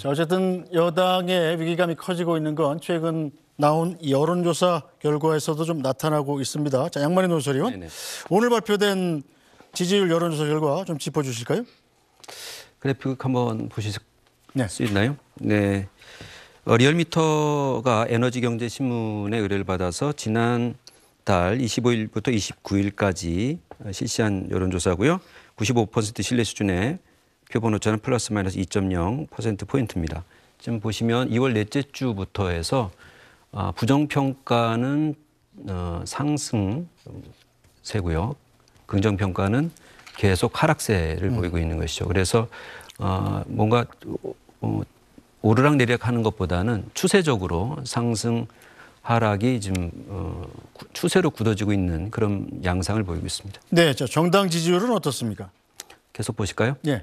자, 어쨌든 여당의 위기감이 커지고 있는 건 최근 나온 여론조사 결과에서도 좀 나타나고 있습니다. 자, 양만희 논설위원. 네네. 오늘 발표된 지지율 여론조사 결과 좀 짚어주실까요? 그래픽 그 한번 보실 수 네. 있나요? 네. 어, 리얼미터가 에너지경제신문의 의뢰를 받아서 지난 달 25일부터 29일까지 실시한 여론조사고요. 95% 신뢰 수준의 표본 오차는 플러스 마이너스 2.0% 포인트입니다. 지금 보시면 2월 넷째 주부터 해서 아, 부정평가는 어, 상승세고요. 긍정평가는 계속 하락세를 음. 보이고 있는 것이죠. 그래서 어, 뭔가 어, 오르락 내리락 하는 것보다는 추세적으로 상승 하락이 지금 추세로 굳어지고 있는 그런 양상을 보이고 있습니다. 네, 저 정당 지지율은 어떻습니까? 계속 보실까요? 네.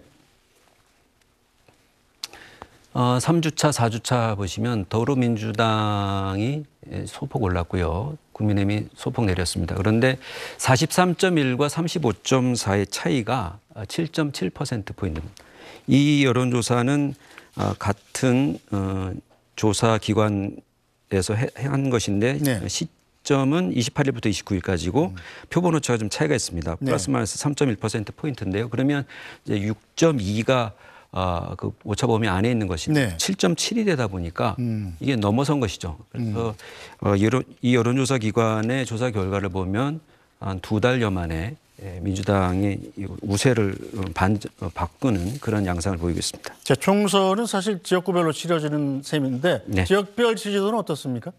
어, 3주차, 4주차 보시면 더불어민주당이 소폭 올랐고요. 국민의힘이 소폭 내렸습니다. 그런데 43.1과 35.4의 차이가 7.7%포인트입니다. 이 여론조사는 어, 같은 어, 조사기관에서 한 것인데 네. 시점은 28일부터 29일까지고 음. 표본 오차가 좀 차이가 있습니다. 네. 플러스 마이너스 3.1%포인트인데요. 그러면 이제 6.2가 아, 그 오차 범위 안에 있는 것이 네. 7.7이 되다 보니까 음. 이게 넘어선 것이죠. 그래서 음. 어, 여론, 이 여론조사 기관의 조사 결과를 보면 한 두 달여 만에 예, 민주당이 우세를 어, 반, 어, 바꾸는 그런 양상을 보이고 있습니다. 자, 총선은 사실 지역구별로 치러지는 셈인데 네. 지역별 지지도는 어떻습니까?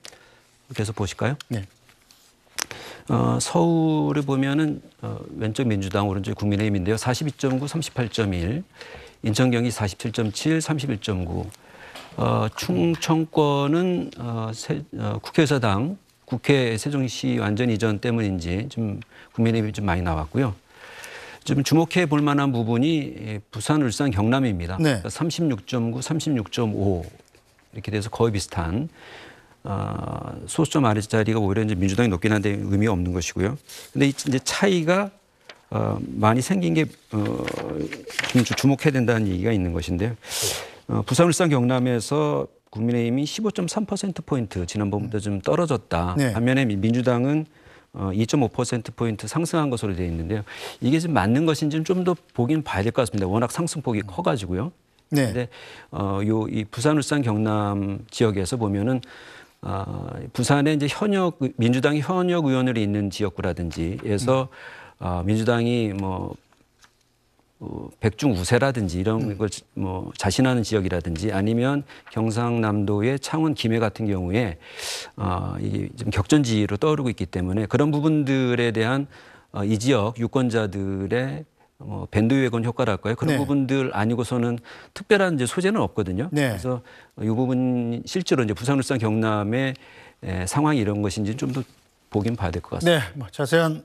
계속 보실까요? 네. 어, 서울을 보면은 어, 왼쪽 민주당 오른쪽 국민의힘인데요. 42.9, 38.1, 인천 경기 47.7, 31.9. 어, 충청권은 어, 세, 어, 국회의사당 국회 세종시 완전 이전 때문인지 좀 국민의힘이 좀 많이 나왔고요. 좀 주목해 볼 만한 부분이 예, 부산, 울산, 경남입니다. 네. 그러니까 36.9, 36.5 이렇게 돼서 거의 비슷한 어, 소수점 아래자리가 오히려 이제 민주당이 높긴 한데 의미 없는 것이고요. 근데 이제 차이가 어, 많이 생긴 게 어, 주목해야 된다는 얘기가 있는 것인데요. 어, 부산 울산 경남에서 국민의힘이 15.3%포인트 지난번보다 좀 떨어졌다. 네. 반면에 민주당은 2.5%포인트 어, 상승한 것으로 되어 있는데요. 이게 지 맞는 것인지좀 더 보긴 봐야 될 것 같습니다. 워낙 상승폭이 음. 커가지고요. 네. 근데 어, 요, 이 부산, 울산, 경남 지역에서 보면은 아, 부산에 이제 현역 민주당 현역 의원으로 있는 지역구라든지에서 음. 아, 민주당이 뭐 어, 백중 우세라든지 이런 음. 걸뭐 자신하는 지역이라든지 아니면 경상남도의 창원 김해 같은 경우에 아, 이게 좀 격전지로 떠오르고 있기 때문에 그런 부분들에 대한 어, 이 지역 유권자들의 어, 밴드 외건 효과랄까요? 그런 네. 부분들 아니고서는 특별한 이제 소재는 없거든요. 네. 그래서 이 부분 실제로 이제 부산 울산 경남의 에, 상황이 이런 것인지 좀 더 보긴 봐야 될 것 같습니다. 네, 뭐 자세한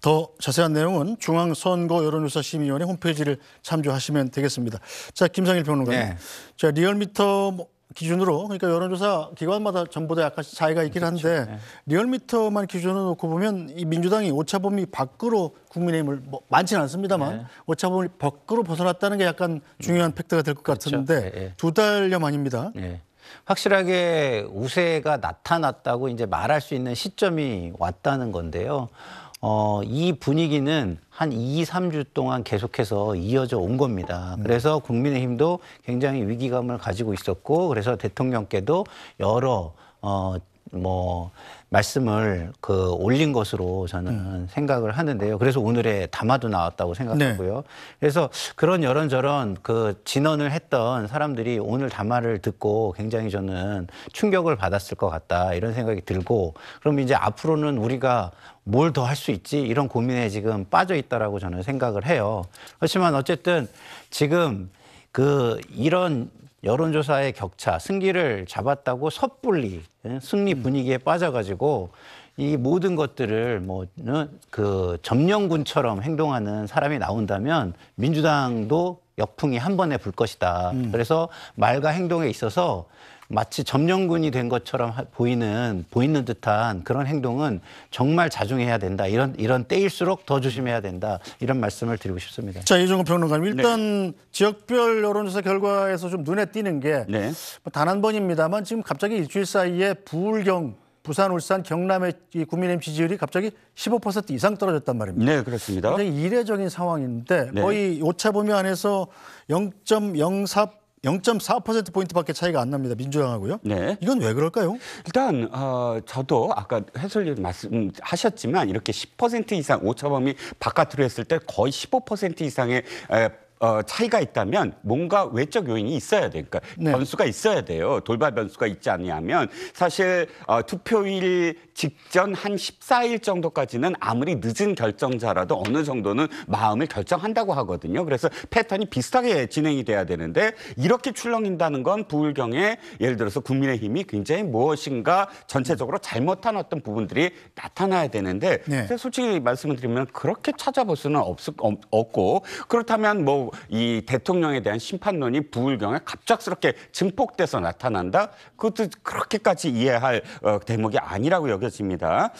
더 자세한 내용은 중앙선거 여론조사 심의위원회 홈페이지를 참조하시면 되겠습니다. 자, 김상일 평론가님. 네. 자, 리얼미터 기준으로 그러니까 여론조사 기관마다 전부다 약간씩 차이가 있긴 그렇죠. 한데 그렇죠. 네. 리얼미터만 기준으로 놓고 보면 이 민주당이 오차범위 밖으로 국민의힘을 뭐 많지는 않습니다만 네. 오차범위 밖으로 벗어났다는 게 약간 중요한 음. 팩트가 될것 그렇죠. 같은데 그두 예, 예. 달여 만입니다. 네. 예. 확실하게 우세가 나타났다고 이제 말할 수 있는 시점이 왔다는 건데요. 어, 이 분위기는 한 2, 3주 동안 계속해서 이어져 온 겁니다. 음. 그래서 국민의힘도 굉장히 위기감을 가지고 있었고, 그래서 대통령께도 여러 어, 뭐 말씀을 그 올린 것으로 저는 음. 생각을 하는데요. 그래서 오늘의 담화도 나왔다고 생각하고요. 네. 그래서 그런 여런저런 그 진언을 했던 사람들이 오늘 담화를 듣고 굉장히 저는 충격을 받았을 것 같다 이런 생각이 들고 그럼 이제 앞으로는 우리가 뭘 더 할 수 있지 이런 고민에 지금 빠져 있다라고 저는 생각을 해요. 그렇지만 어쨌든 지금 그 이런 여론조사의 격차, 승기를 잡았다고 섣불리 예, 승리 음. 분위기에 빠져가지고 이 모든 것들을 뭐그 어, 점령군처럼 행동하는 사람이 나온다면 민주당도 역풍이 한 번에 불 것이다. 음. 그래서 말과 행동에 있어서 마치 점령군이 된 것처럼 보이는 보이는 듯한 그런 행동은 정말 자중해야 된다. 이런 이런 때일수록 더 조심해야 된다. 이런 말씀을 드리고 싶습니다. 자 이종호 평론가님 네. 일단 네. 지역별 여론조사 결과에서 좀 눈에 띄는 게 단한 네. 뭐 번입니다만 지금 갑자기 일주일 사이에 부울경 부산, 울산, 경남의 이 국민의힘 지지율이 갑자기 15% 이상 떨어졌단 말입니다. 네, 그렇습니다. 굉장히 이례적인 상황인데 네. 거의 오차 범위 안에서 0.04 0.4%포인트밖에 차이가 안 납니다. 민주당하고요. 네. 이건 왜 그럴까요? 일단 어, 저도 아까 해설님 말씀하셨지만 이렇게 10% 이상 오차범위 바깥으로 했을 때 거의 15% 이상의 에, 어, 차이가 있다면 뭔가 외적 요인이 있어야 돼요. 그러니까 네. 변수가 있어야 돼요. 돌발 변수가 있지 않냐면 사실 어, 투표일 직전 한 14일 정도까지는 아무리 늦은 결정자라도 어느 정도는 마음을 결정한다고 하거든요. 그래서 패턴이 비슷하게 진행이 돼야 되는데 이렇게 출렁인다는 건 부울경에 예를 들어서 국민의힘이 굉장히 무엇인가 전체적으로 잘못한 어떤 부분들이 나타나야 되는데 네. 솔직히 말씀을 드리면 그렇게 찾아볼 수는 없, 없, 없고 그렇다면 뭐이 대통령에 대한 심판론이 부울경에 갑작스럽게 증폭돼서 나타난다? 그것도 그렇게까지 이해할 어, 대목이 아니라고 여겨집니다.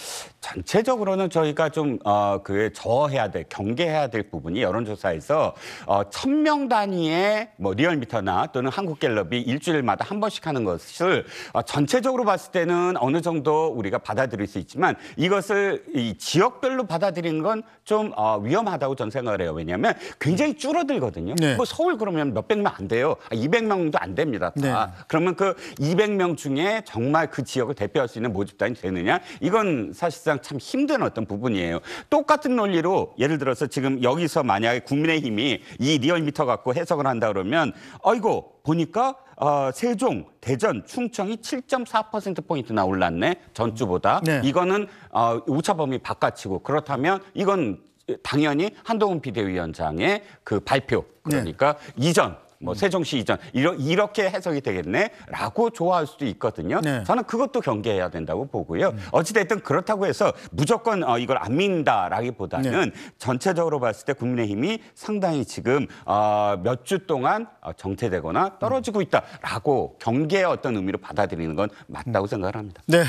전체적으로는 저희가 좀, 어, 그, 저해야 어 될, 경계해야 될 부분이 여론조사에서 어, 천명 단위의 뭐 리얼미터나 또는 한국갤럽이 일주일마다 한 번씩 하는 것을 어, 전체적으로 봤을 때는 어느 정도 우리가 받아들일 수 있지만 이것을 이 지역별로 받아들인 건 좀 어, 위험하다고 전 생각을 해요. 왜냐하면 굉장히 줄어들 서울이거든요. 네. 뭐 서울 그러면 몇 백 명 안 돼요. 아, 200명도 안 됩니다. 다. 네. 그러면 그 200명 중에 정말 그 지역을 대표할 수 있는 모집단이 되느냐? 이건 사실상 참 힘든 어떤 부분이에요. 똑같은 논리로 예를 들어서 지금 여기서 만약에 국민의힘이 이 리얼미터 갖고 해석을 한다 그러면 어이고 보니까 어, 세종, 대전, 충청이 7.4%포인트 나 올랐네, 전주보다. 네. 이거는 어, 오차범위 바깥이고, 그렇다면 이건 당연히 한동훈 비대위원장의 그 발표 네. 그러니까 네. 이전 뭐 음. 세종시 이전 이러, 이렇게 해석이 되겠네라고 좋아할 수도 있거든요. 네. 저는 그것도 경계해야 된다고 보고요. 음. 어찌됐든 그렇다고 해서 무조건 어, 이걸 안 믿는다라기보다는 네. 전체적으로 봤을 때 국민의힘이 상당히 지금 어, 몇주 동안 어, 정체되거나 떨어지고 음. 있다라고 경계의 어떤 의미로 받아들이는 건 맞다고 생각을 합니다. 네.